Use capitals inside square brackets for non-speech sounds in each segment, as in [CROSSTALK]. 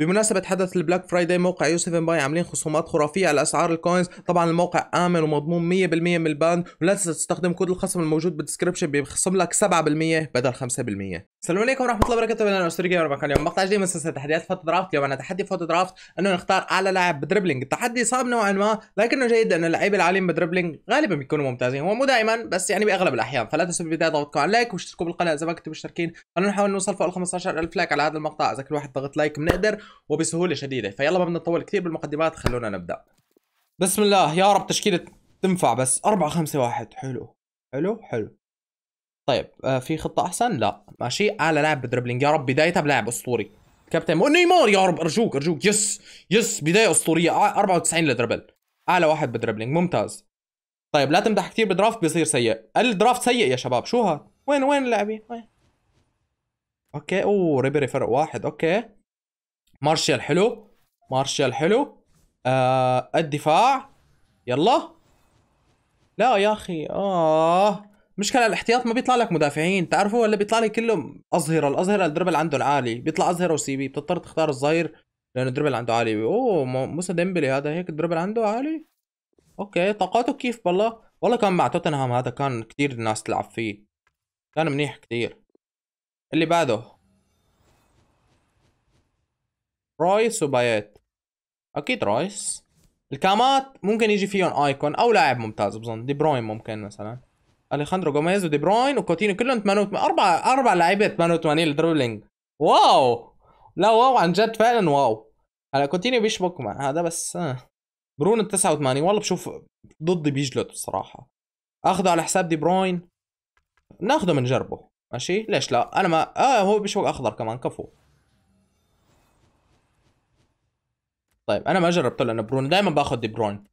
بمناسبة حدث البلاك فرايداي موقع يوسف باي عاملين خصومات خرافية على أسعار الكوينز طبعا الموقع آمن ومضمون 100% من الباند ولا تنسى تستخدم كود الخصم الموجود بالدسكربشن بيخصم لك 7% بدل 5% السلام عليكم ورحمة الله وبركاته أنا أستاذ جيمر معكم اليوم مقطع جديد من سلسلة تحديات فوتو درافت اليوم أنا تحدي فوتو درافت أنه نختار أعلى لاعب بدربلينج التحدي صعب نوعا ما لكنه جيد لانه اللعيبة العاليين بدربلينج غالبا بيكونوا ممتازين هو مو دائما بس يعني بأغلب الأحيان فلا تنسوا بالبداية ضغطكم على لايك واشتركوا بالقناة إذا ما كنتم مشتركين خلونا نحاول نوصل فوق ال 15000 لايك على هذا المقطع إذا كل واحد ضغط لايك بنقدر وبسهوله شديده فيلا ما بدنا نطول كثير بالمقدمات خلونا نبدا بسم الله يا رب تشكيله تنفع بس 4 5 1 حلو حلو حلو طيب آه في خطه احسن لا ماشي اعلى لاعب بدربلينج يا رب بدايتها بلاعب اسطوري كابتن نيمار يا رب ارجوك ارجوك يس يس بدايه اسطوريه 94 لدربل اعلى واحد بدربلينج ممتاز طيب لا تمدح كثير بدرافت بيصير سيء الدرافت سيء يا شباب شو هاد وين وين اللاعبين وين اوكي اوه ريبري فرق واحد اوكي مارشال حلو مارشال حلو آه الدفاع يلا لا يا اخي اه مشكلة الاحتياط ما بيطلع لك مدافعين تعرفوا ولا بيطلع لي كلهم اظهرة الاظهرة الدربل عنده عالي بيطلع اظهرة وسي بي بتضطر تختار الظهير لانه الدربل عنده عالي اوه موسى ديمبلي هذا هيك الدربل عنده عالي اوكي طاقاته كيف بالله والله كان مع توتنهام هذا كان كثير الناس تلعب فيه كان منيح كثير اللي بعده رايس وبايات اكيد رايس الكامات ممكن يجي فيهم ايكون او لاعب ممتاز بظن دي بروين ممكن مثلا اليخاندرو جوميز ودي بروين وكوتينيو كلهم 88 اربع اربع لعيبه 88 الدربلينج واو لا واو عن جد فعلا واو هلا كوتينيو بيشبك مع هذا بس آه. برونو 89 والله بشوف ضدي بيجلد بصراحه اخذه على حساب دي بروين ناخذه من جربه ماشي ليش لا انا ما اه هو بيشبك اخضر كمان كفو طيب انا ما جربته لانه برون دائما باخذ دي برون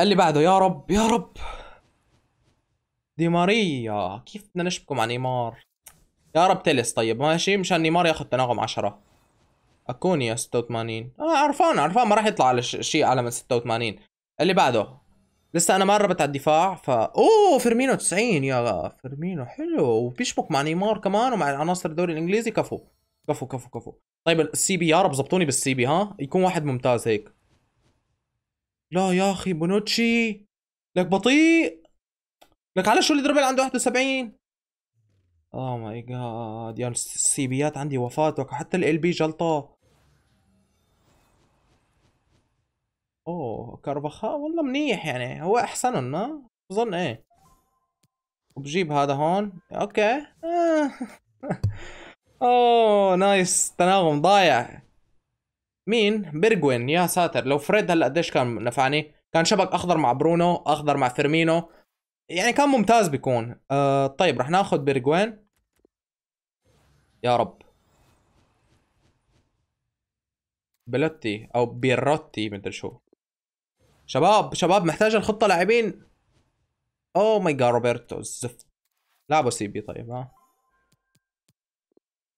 اللي بعده يا رب يا رب دي ماريا كيف بدنا نشبكه مع نيمار يا رب تلس طيب ماشي مشان نيمار ياخذ تناغم 10 اكونيا 86 اه عرفان عرفان ما راح يطلع على شيء اعلى من 86 اللي بعده لسه انا ما قربت على الدفاع ف اوه فيرمينو 90 يا فيرمينو حلو وبيشبك مع نيمار كمان ومع العناصر الدوري الانجليزي كفو كفو كفو كفو طيب السي بي يا رب ظبطوني بالسي بي ها يكون واحد ممتاز هيك لا يا اخي بونوتشي لك بطيء لك على شو الدربل عنده 71 اوه ماي جاد يا السي بيات عندي وفاه لك حتى ال بي جلطه اوه كربخاء والله منيح يعني هو احسنهم ها بظن ايه وبجيب هذا هون اوكي آه. [LAUGHS] اوه نايس تناغم ضايع مين بيرجوين يا ساتر لو فريد هلا قديش كان نفعني كان شبك اخضر مع برونو اخضر مع فيرمينو يعني كان ممتاز بيكون آه طيب رح ناخذ بيرجوين يا رب بلوتي او بيروتي مدري شو شباب شباب محتاج الخطه لاعبين اوه ماي جاد روبرتو الزفت لعبوا سي بي طيب ها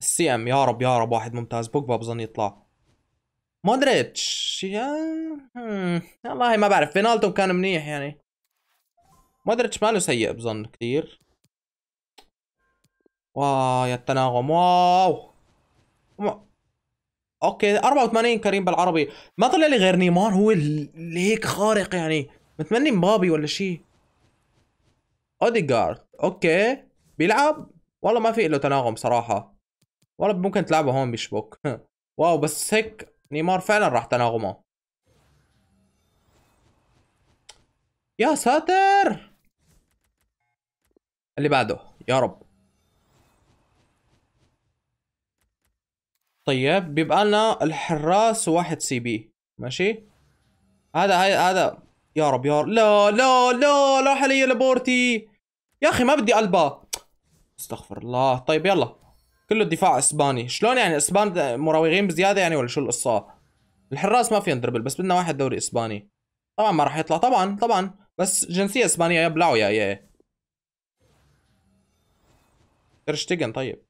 السي ام يا رب يا رب واحد ممتاز بوجبا بظن يطلع مودريتش يا والله ما بعرف بينالتو كان منيح يعني مودريتش ماله سيء بظن كثير واو يا التناغم واو اوكي 84 كريم بالعربي ما طلع لي غير نيمار هو اللي هيك خارق يعني متمني مبابي ولا شيء اوديجارد اوكي بيلعب والله ما في له تناغم صراحه ولا ممكن تلعبه هون بيشبك [LAUGHS] واو بس هيك نيمار فعلا راح تناغمه يا ساتر اللي بعده يا رب طيب بيبقى لنا الحراس واحد سي بي ماشي هذا هاي هذا يا رب يا رب لا لا لا راح علي لابورتي يا اخي ما بدي قلبه استغفر الله طيب يلا كله دفاع اسباني شلون يعني اسبان مراوغين بزياده يعني ولا شو القصه الحراس ما فيهم دربل بس بدنا واحد دوري اسباني طبعا ما راح يطلع طبعا طبعا بس جنسيه اسبانيه يبلعوا يا ايه ترشتجن طيب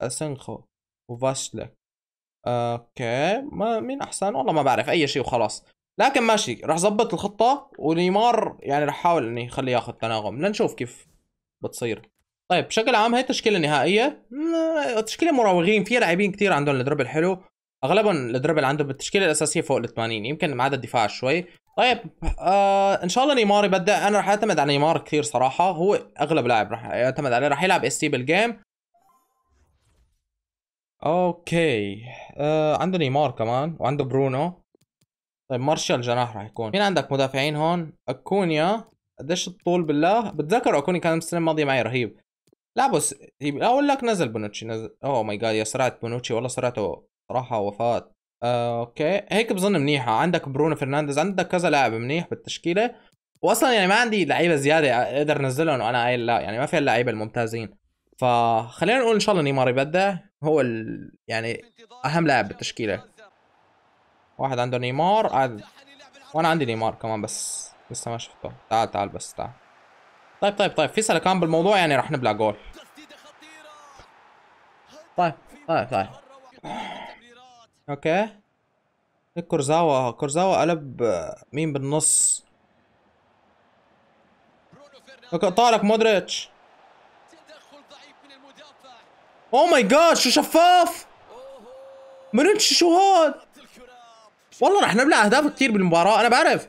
اسنخو وفاشلك اوكي ما مين احسن والله ما بعرف اي شيء وخلاص لكن ماشي راح ظبط الخطه ونيمار يعني راح احاول اني اخليه ياخذ تناغم لنشوف كيف بتصير طيب بشكل عام هي التشكيلة النهائية تشكيله مراوغين في لاعبين كثير عندهم الدربل حلو اغلبهم الدربل عندهم بالتشكيله الاساسيه فوق ال 80 يمكن ما عدا الدفاع شوي طيب آه ان شاء الله نيمار يبدا انا راح اعتمد على نيمار كثير صراحه هو اغلب لاعب راح اعتمد عليه راح يلعب اس تي بالجيم اوكي آه عنده نيمار كمان وعنده برونو طيب مارشال جناح راح يكون مين عندك مدافعين هون اكونيا قديش الطول بالله بتذكر اكونيا كان السنه الماضيه معي رهيب لا بس اقول لك نزل بونوتشي نزل اوه ماي جاد يا سرعه بونوتشي والله سرعته راحه وفاه آه، اوكي هيك بظن منيحه عندك برونو فرنانديز عندك كذا لاعب منيح بالتشكيله واصلا يعني ما عندي لعيبه زياده اقدر انزلهم وانا قايل لا يعني ما في اللعيبه الممتازين فخلينا نقول ان شاء الله نيمار يبدع هو ال... يعني اهم لاعب بالتشكيله واحد عنده نيمار عاد... وانا عندي نيمار كمان بس لسه ما شفته تعال تعال بس تعال طيب طيب طيب في سلكان بالموضوع يعني راح نبلع جول طيب طيب طيب اوكي كورزاوا كورزاوا قلب مين بالنص اوكي لك مودريتش اوه ماي جاد شو شفاف منتش شو هاد والله رح نبلع اهداف كثير بالمباراه انا بعرف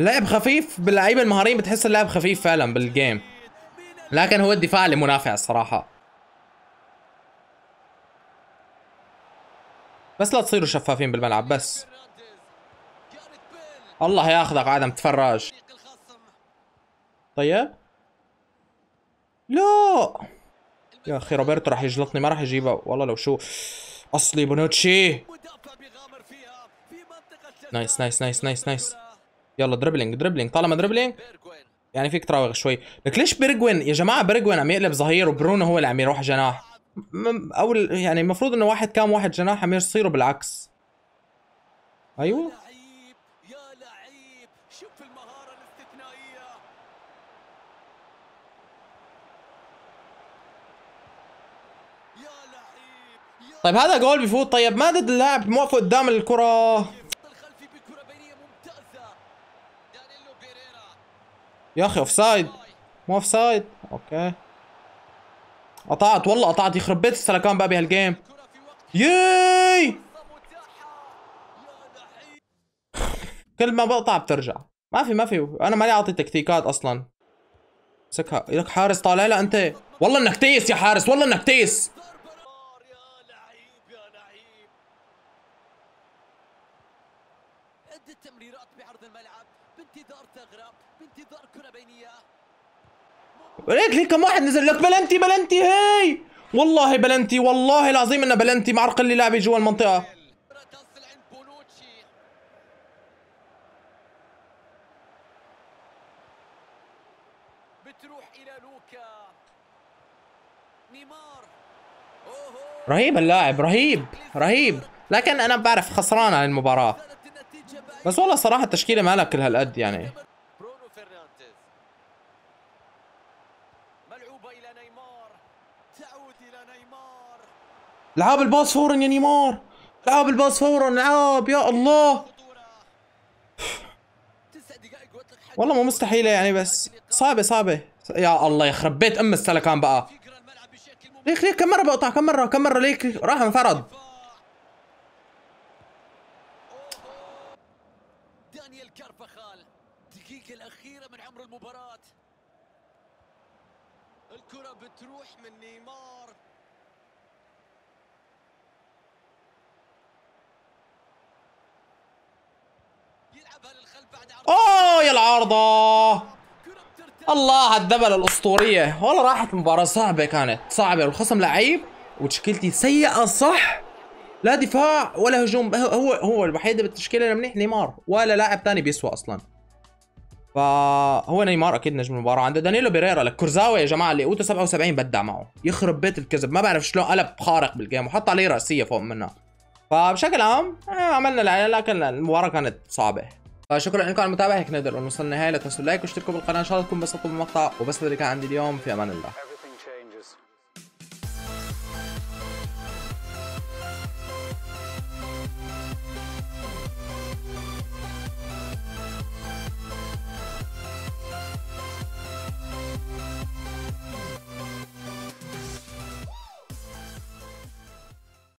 لعب خفيف باللعيبه المهاريين بتحس اللعب خفيف فعلا بالجيم لكن هو الدفاع اللي منافع الصراحه بس لا تصيروا شفافين بالملعب بس الله ياخذك عدم تفرج طيب لا يا اخي روبرتو راح يجلطني ما راح يجيبها والله لو شو اصلي بونوتشي نايس نايس نايس نايس نايس يلا دربلينج دربلينج طالما دربلينج يعني فيك تراوغ شوي لك ليش بيرجوين يا جماعه بيرجوين عم يقلب ظهير وبرونو هو اللي عم يروح جناح او يعني المفروض انه واحد كام واحد جناح عم يصيروا بالعكس ايوه طيب هذا جول بفوت طيب ما ضد اللاعب موقفه قدام الكره يا اخي اوف سايد مو اوف سايد اوكي قطعت والله قطعت يخرب بيت السلكان بقى بهالجيم ياي كل ما بقطع بترجع ما في ما في انا ماني عاطي تكتيكات اصلا مسكها لك حارس طالع لها انت والله انك تيس يا حارس والله انك تيس وليك ليه كم واحد نزل لك بلنتي بلنتي هي والله بلنتي والله العظيم انه بلنتي مع اللي لاعبي جوا المنطقه رهيب اللاعب رهيب رهيب لكن انا بعرف خسران عن المباراه بس والله صراحه التشكيله مالها كل هالقد يعني فرنانديز ملعوبة إلى نيمار تعود إلى نيمار العاب الباص فورا يا نيمار العاب الباص فورا العاب يا الله والله مو مستحيلة يعني بس صعبة صعبة يا الله يخرب بيت ام السلكان بقى ليك ليك كم مرة بقطع كم مرة كم مرة ليك راح انفرد عبر المباراة الكرة بتروح من نيمار يلعبها للخلف بعد عرض اوه يا العارضة الله على الدبلة الأسطورية والله راحت مباراة صعبة كانت صعبة والخصم لعيب وتشكيلتي سيئة صح لا دفاع ولا هجوم هو هو الوحيد بالتشكيلة المنيح نيمار ولا لاعب ثاني بيسوى أصلاً فهو نيمار اكيد نجم المباراه عنده دانيلو بيريرا الكرزاوي يا جماعه اللي قوته 77 بدع معه يخرب بيت الكذب ما بعرف شلون قلب خارق بالجيم وحط عليه راسيه فوق منها فبشكل عام آه، عملنا اللي علينا لكن المباراه كانت صعبه فشكرا لكم على المتابعه هيك نقدر نوصل النهايه لا تنسوا اللايك واشتركوا بالقناه ان شاء الله تكونوا انبسطتوا بالمقطع وبس هذا اللي كان عندي اليوم في امان الله